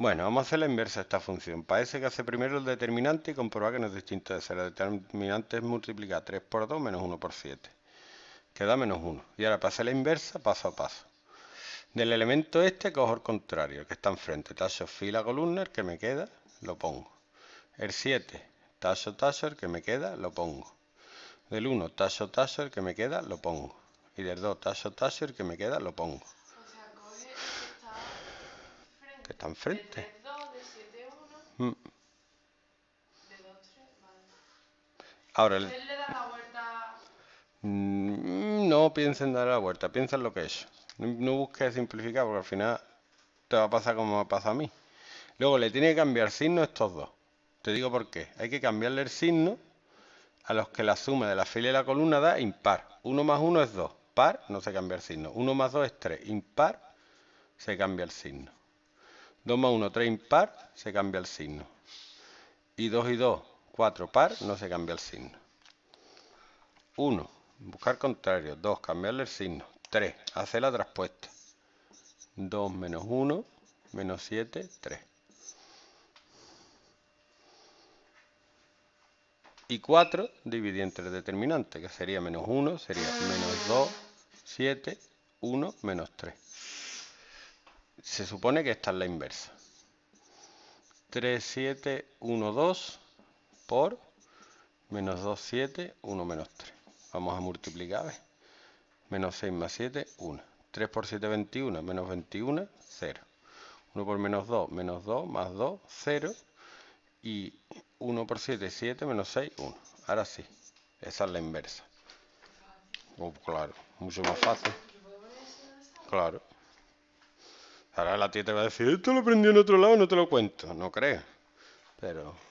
Bueno, vamos a hacer la inversa de esta función. Parece que hace primero el determinante y comprobar que no es distinto de cero. El determinante es multiplicar 3 por 2 menos 1 por 7. Queda menos 1. Y ahora hacer la inversa paso a paso. Del elemento este cojo el contrario, el que está enfrente. Tacho fila columna, el que me queda, lo pongo. El 7, tacho tacho, el que me queda, lo pongo. Del 1, tacho tacho, el que me queda, lo pongo. Y del 2, tacho tacho, el que me queda, lo pongo está enfrente. De mm. vale. Ahora le da la vuelta? no piensa en dar la vuelta, piensa en lo que es. No, no busques simplificar porque al final te va a pasar como me pasa a mí. Luego le tiene que cambiar signo a estos dos. Te digo por qué. Hay que cambiarle el signo a los que la suma de la fila y la columna da impar. 1 más 1 es 2. Par no se cambia el signo. 1 más 2 es 3. Impar se cambia el signo. 2 más 1, 3 impar, se cambia el signo. Y 2 y 2, 4 par, no se cambia el signo. 1, buscar contrario. 2, cambiarle el signo. 3, hacer la traspuesta. 2 menos 1, menos 7, 3. Y 4 dividir entre el determinante, que sería menos 1, sería menos 2, 7, 1, menos 3 se supone que esta es la inversa. 3, 7, 1, 2 por menos 2, 7, 1 menos 3. Vamos a multiplicar, Menos 6 más 7, 1. 3 por 7, 21, menos 21, 0. 1 por menos 2, menos 2, más 2, 0. Y 1 por 7, 7, menos 6, 1. Ahora sí, esa es la inversa. Oh, claro, mucho más fácil. Claro. Ahora la tía te va a decir, esto lo aprendí en otro lado, no te lo cuento. No creo. Pero